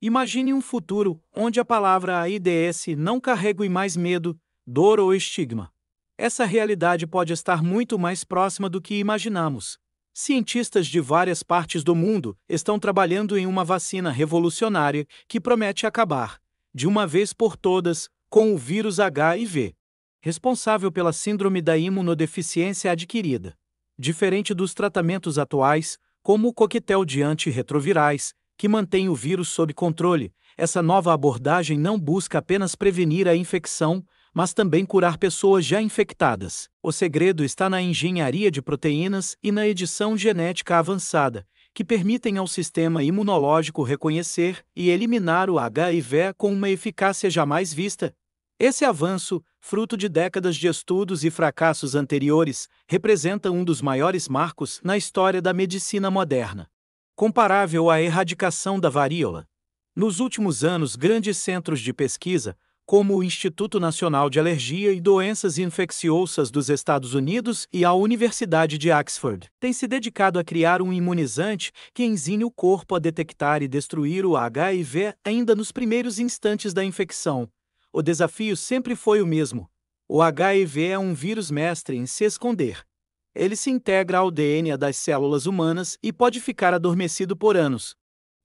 Imagine um futuro onde a palavra AIDS não carregue mais medo, dor ou estigma. Essa realidade pode estar muito mais próxima do que imaginamos. Cientistas de várias partes do mundo estão trabalhando em uma vacina revolucionária que promete acabar, de uma vez por todas, com o vírus HIV, responsável pela síndrome da imunodeficiência adquirida. Diferente dos tratamentos atuais, como o coquetel de antirretrovirais, que mantém o vírus sob controle, essa nova abordagem não busca apenas prevenir a infecção, mas também curar pessoas já infectadas. O segredo está na engenharia de proteínas e na edição genética avançada, que permitem ao sistema imunológico reconhecer e eliminar o HIV com uma eficácia jamais vista. Esse avanço, fruto de décadas de estudos e fracassos anteriores, representa um dos maiores marcos na história da medicina moderna comparável à erradicação da varíola. Nos últimos anos, grandes centros de pesquisa, como o Instituto Nacional de Alergia e Doenças Infecciosas dos Estados Unidos e a Universidade de Oxford, têm se dedicado a criar um imunizante que enzine o corpo a detectar e destruir o HIV ainda nos primeiros instantes da infecção. O desafio sempre foi o mesmo. O HIV é um vírus mestre em se esconder ele se integra ao DNA das células humanas e pode ficar adormecido por anos.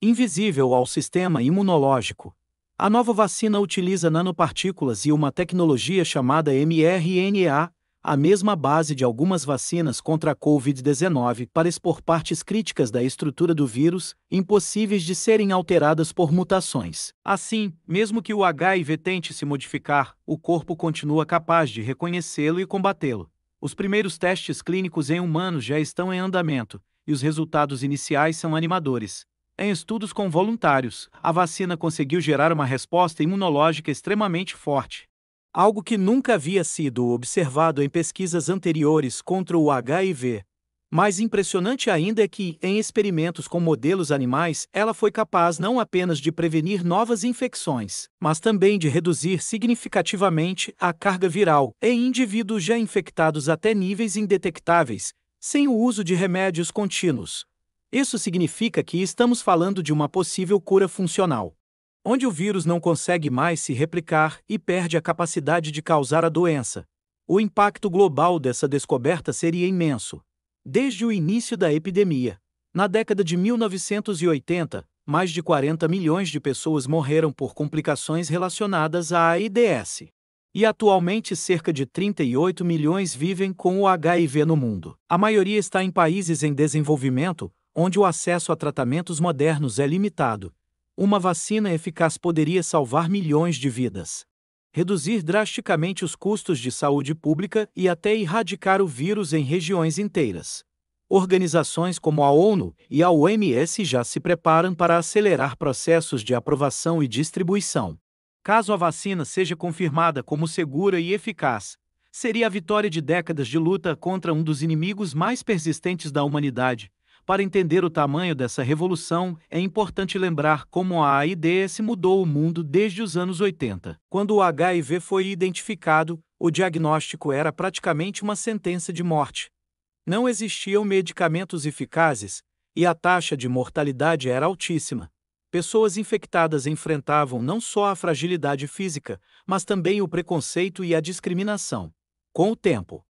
Invisível ao sistema imunológico, a nova vacina utiliza nanopartículas e uma tecnologia chamada mRNA, a mesma base de algumas vacinas contra a Covid-19, para expor partes críticas da estrutura do vírus, impossíveis de serem alteradas por mutações. Assim, mesmo que o HIV tente se modificar, o corpo continua capaz de reconhecê-lo e combatê-lo. Os primeiros testes clínicos em humanos já estão em andamento, e os resultados iniciais são animadores. Em estudos com voluntários, a vacina conseguiu gerar uma resposta imunológica extremamente forte, algo que nunca havia sido observado em pesquisas anteriores contra o HIV. Mais impressionante ainda é que, em experimentos com modelos animais, ela foi capaz não apenas de prevenir novas infecções, mas também de reduzir significativamente a carga viral em indivíduos já infectados até níveis indetectáveis, sem o uso de remédios contínuos. Isso significa que estamos falando de uma possível cura funcional, onde o vírus não consegue mais se replicar e perde a capacidade de causar a doença. O impacto global dessa descoberta seria imenso Desde o início da epidemia, na década de 1980, mais de 40 milhões de pessoas morreram por complicações relacionadas à AIDS. E atualmente cerca de 38 milhões vivem com o HIV no mundo. A maioria está em países em desenvolvimento, onde o acesso a tratamentos modernos é limitado. Uma vacina eficaz poderia salvar milhões de vidas reduzir drasticamente os custos de saúde pública e até erradicar o vírus em regiões inteiras. Organizações como a ONU e a OMS já se preparam para acelerar processos de aprovação e distribuição. Caso a vacina seja confirmada como segura e eficaz, seria a vitória de décadas de luta contra um dos inimigos mais persistentes da humanidade, para entender o tamanho dessa revolução, é importante lembrar como a AIDS mudou o mundo desde os anos 80. Quando o HIV foi identificado, o diagnóstico era praticamente uma sentença de morte. Não existiam medicamentos eficazes e a taxa de mortalidade era altíssima. Pessoas infectadas enfrentavam não só a fragilidade física, mas também o preconceito e a discriminação. Com o tempo,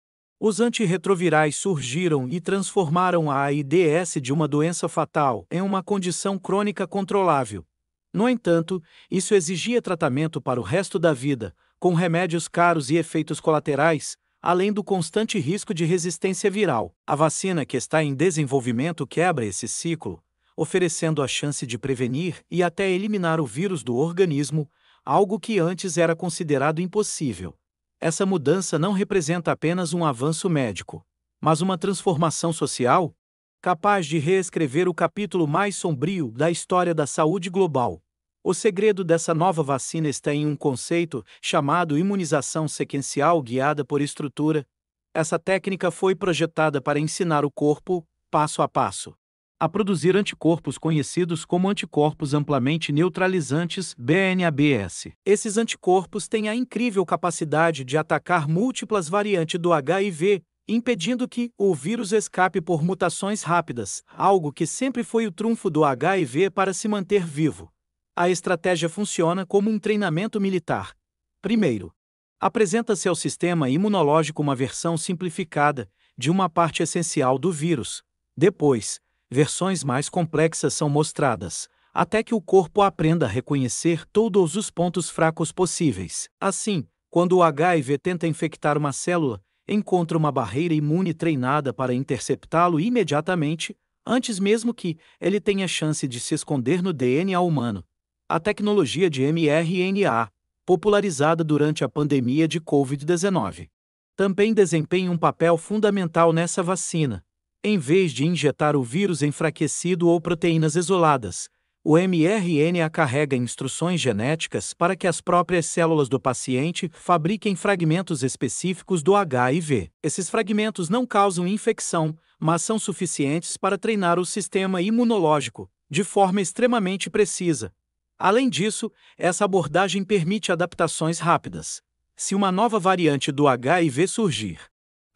os antirretrovirais surgiram e transformaram a AIDS de uma doença fatal em uma condição crônica controlável. No entanto, isso exigia tratamento para o resto da vida, com remédios caros e efeitos colaterais, além do constante risco de resistência viral. A vacina que está em desenvolvimento quebra esse ciclo, oferecendo a chance de prevenir e até eliminar o vírus do organismo, algo que antes era considerado impossível. Essa mudança não representa apenas um avanço médico, mas uma transformação social capaz de reescrever o capítulo mais sombrio da história da saúde global. O segredo dessa nova vacina está em um conceito chamado imunização sequencial guiada por estrutura. Essa técnica foi projetada para ensinar o corpo, passo a passo, a produzir anticorpos conhecidos como anticorpos amplamente neutralizantes BNABS. Esses anticorpos têm a incrível capacidade de atacar múltiplas variantes do HIV, impedindo que o vírus escape por mutações rápidas, algo que sempre foi o trunfo do HIV para se manter vivo. A estratégia funciona como um treinamento militar. Primeiro, apresenta-se ao sistema imunológico uma versão simplificada de uma parte essencial do vírus. Depois, versões mais complexas são mostradas, até que o corpo aprenda a reconhecer todos os pontos fracos possíveis. Assim, quando o HIV tenta infectar uma célula, encontra uma barreira imune treinada para interceptá-lo imediatamente, antes mesmo que ele tenha chance de se esconder no DNA humano. A tecnologia de mRNA, popularizada durante a pandemia de Covid-19, também desempenha um papel fundamental nessa vacina, em vez de injetar o vírus enfraquecido ou proteínas isoladas, o mRNA carrega instruções genéticas para que as próprias células do paciente fabriquem fragmentos específicos do HIV. Esses fragmentos não causam infecção, mas são suficientes para treinar o sistema imunológico, de forma extremamente precisa. Além disso, essa abordagem permite adaptações rápidas. Se uma nova variante do HIV surgir,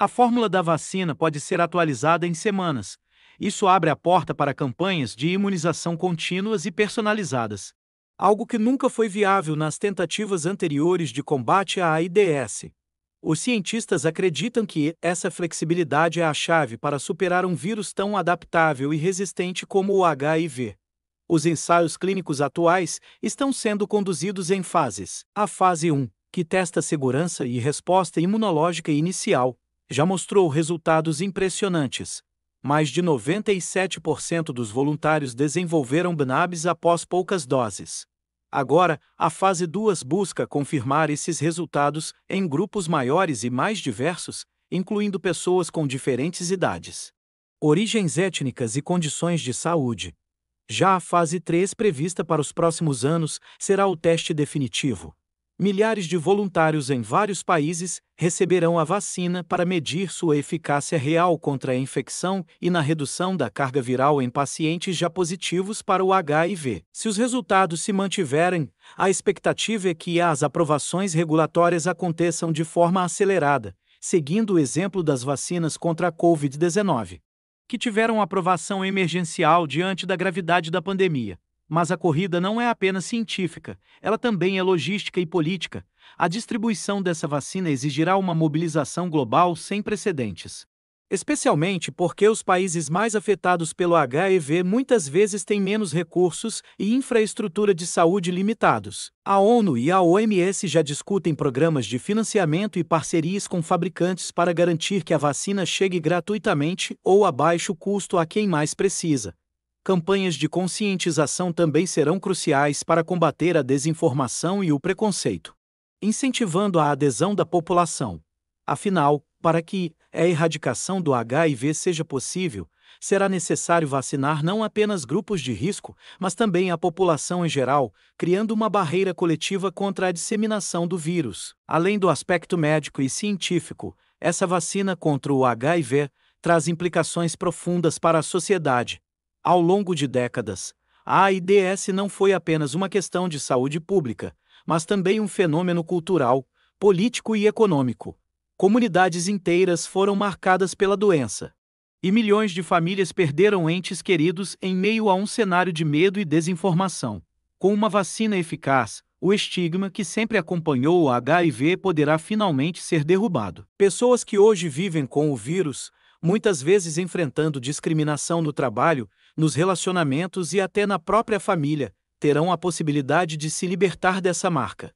a fórmula da vacina pode ser atualizada em semanas. Isso abre a porta para campanhas de imunização contínuas e personalizadas, algo que nunca foi viável nas tentativas anteriores de combate à AIDS. Os cientistas acreditam que essa flexibilidade é a chave para superar um vírus tão adaptável e resistente como o HIV. Os ensaios clínicos atuais estão sendo conduzidos em fases. A fase 1, que testa segurança e resposta imunológica inicial, já mostrou resultados impressionantes. Mais de 97% dos voluntários desenvolveram BNABs após poucas doses. Agora, a fase 2 busca confirmar esses resultados em grupos maiores e mais diversos, incluindo pessoas com diferentes idades, origens étnicas e condições de saúde. Já a fase 3, prevista para os próximos anos, será o teste definitivo. Milhares de voluntários em vários países receberão a vacina para medir sua eficácia real contra a infecção e na redução da carga viral em pacientes já positivos para o HIV. Se os resultados se mantiverem, a expectativa é que as aprovações regulatórias aconteçam de forma acelerada, seguindo o exemplo das vacinas contra a Covid-19, que tiveram aprovação emergencial diante da gravidade da pandemia. Mas a corrida não é apenas científica, ela também é logística e política. A distribuição dessa vacina exigirá uma mobilização global sem precedentes. Especialmente porque os países mais afetados pelo HIV muitas vezes têm menos recursos e infraestrutura de saúde limitados. A ONU e a OMS já discutem programas de financiamento e parcerias com fabricantes para garantir que a vacina chegue gratuitamente ou a baixo custo a quem mais precisa campanhas de conscientização também serão cruciais para combater a desinformação e o preconceito, incentivando a adesão da população. Afinal, para que a erradicação do HIV seja possível, será necessário vacinar não apenas grupos de risco, mas também a população em geral, criando uma barreira coletiva contra a disseminação do vírus. Além do aspecto médico e científico, essa vacina contra o HIV traz implicações profundas para a sociedade, ao longo de décadas, a AIDS não foi apenas uma questão de saúde pública, mas também um fenômeno cultural, político e econômico. Comunidades inteiras foram marcadas pela doença. E milhões de famílias perderam entes queridos em meio a um cenário de medo e desinformação. Com uma vacina eficaz, o estigma que sempre acompanhou o HIV poderá finalmente ser derrubado. Pessoas que hoje vivem com o vírus, muitas vezes enfrentando discriminação no trabalho, nos relacionamentos e até na própria família, terão a possibilidade de se libertar dessa marca.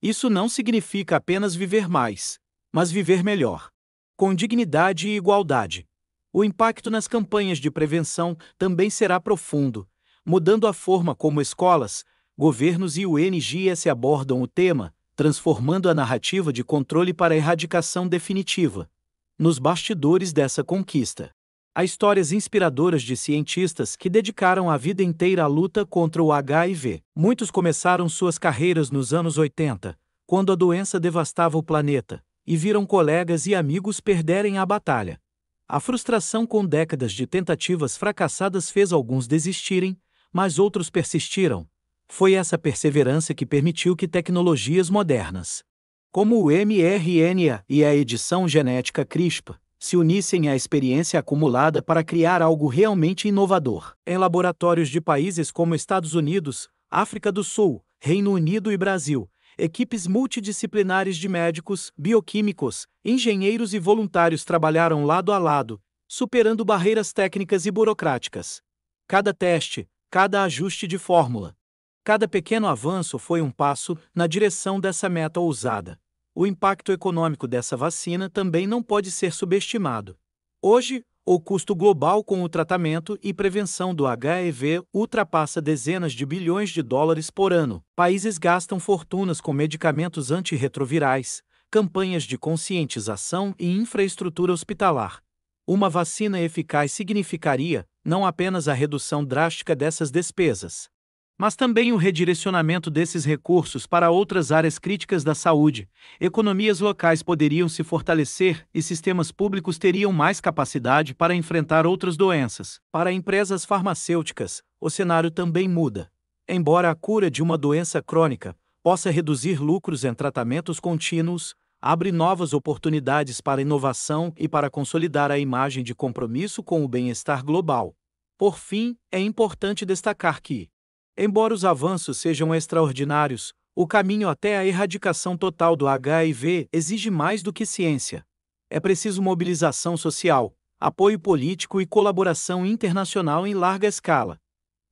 Isso não significa apenas viver mais, mas viver melhor, com dignidade e igualdade. O impacto nas campanhas de prevenção também será profundo, mudando a forma como escolas, governos e ONGs abordam o tema, transformando a narrativa de controle para a erradicação definitiva. Nos bastidores dessa conquista, há histórias inspiradoras de cientistas que dedicaram a vida inteira à luta contra o HIV. Muitos começaram suas carreiras nos anos 80, quando a doença devastava o planeta, e viram colegas e amigos perderem a batalha. A frustração com décadas de tentativas fracassadas fez alguns desistirem, mas outros persistiram. Foi essa perseverança que permitiu que tecnologias modernas, como o mRNA e a edição genética CRISPR, se unissem à experiência acumulada para criar algo realmente inovador. Em laboratórios de países como Estados Unidos, África do Sul, Reino Unido e Brasil, equipes multidisciplinares de médicos, bioquímicos, engenheiros e voluntários trabalharam lado a lado, superando barreiras técnicas e burocráticas. Cada teste, cada ajuste de fórmula, cada pequeno avanço foi um passo na direção dessa meta ousada o impacto econômico dessa vacina também não pode ser subestimado. Hoje, o custo global com o tratamento e prevenção do HIV ultrapassa dezenas de bilhões de dólares por ano. Países gastam fortunas com medicamentos antirretrovirais, campanhas de conscientização e infraestrutura hospitalar. Uma vacina eficaz significaria não apenas a redução drástica dessas despesas, mas também o redirecionamento desses recursos para outras áreas críticas da saúde. Economias locais poderiam se fortalecer e sistemas públicos teriam mais capacidade para enfrentar outras doenças. Para empresas farmacêuticas, o cenário também muda. Embora a cura de uma doença crônica possa reduzir lucros em tratamentos contínuos, abre novas oportunidades para inovação e para consolidar a imagem de compromisso com o bem-estar global. Por fim, é importante destacar que, Embora os avanços sejam extraordinários, o caminho até a erradicação total do HIV exige mais do que ciência. É preciso mobilização social, apoio político e colaboração internacional em larga escala.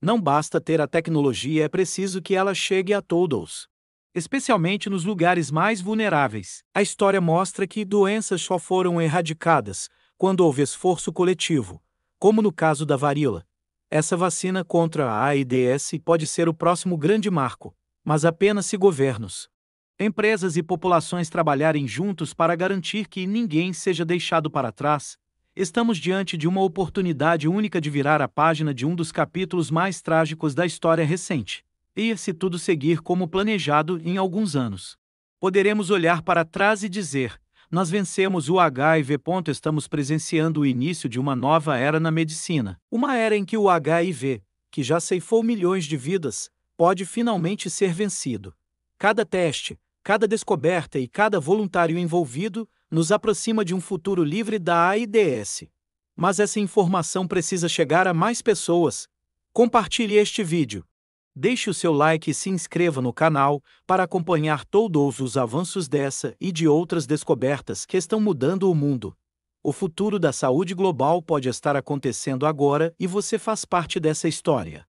Não basta ter a tecnologia, é preciso que ela chegue a todos. Especialmente nos lugares mais vulneráveis. A história mostra que doenças só foram erradicadas quando houve esforço coletivo, como no caso da varíola, essa vacina contra a AIDS pode ser o próximo grande marco, mas apenas se governos, empresas e populações trabalharem juntos para garantir que ninguém seja deixado para trás. Estamos diante de uma oportunidade única de virar a página de um dos capítulos mais trágicos da história recente. E se tudo seguir como planejado em alguns anos, poderemos olhar para trás e dizer: nós vencemos o HIV. Estamos presenciando o início de uma nova era na medicina. Uma era em que o HIV, que já ceifou milhões de vidas, pode finalmente ser vencido. Cada teste, cada descoberta e cada voluntário envolvido nos aproxima de um futuro livre da AIDS. Mas essa informação precisa chegar a mais pessoas. Compartilhe este vídeo. Deixe o seu like e se inscreva no canal para acompanhar todos os avanços dessa e de outras descobertas que estão mudando o mundo. O futuro da saúde global pode estar acontecendo agora e você faz parte dessa história.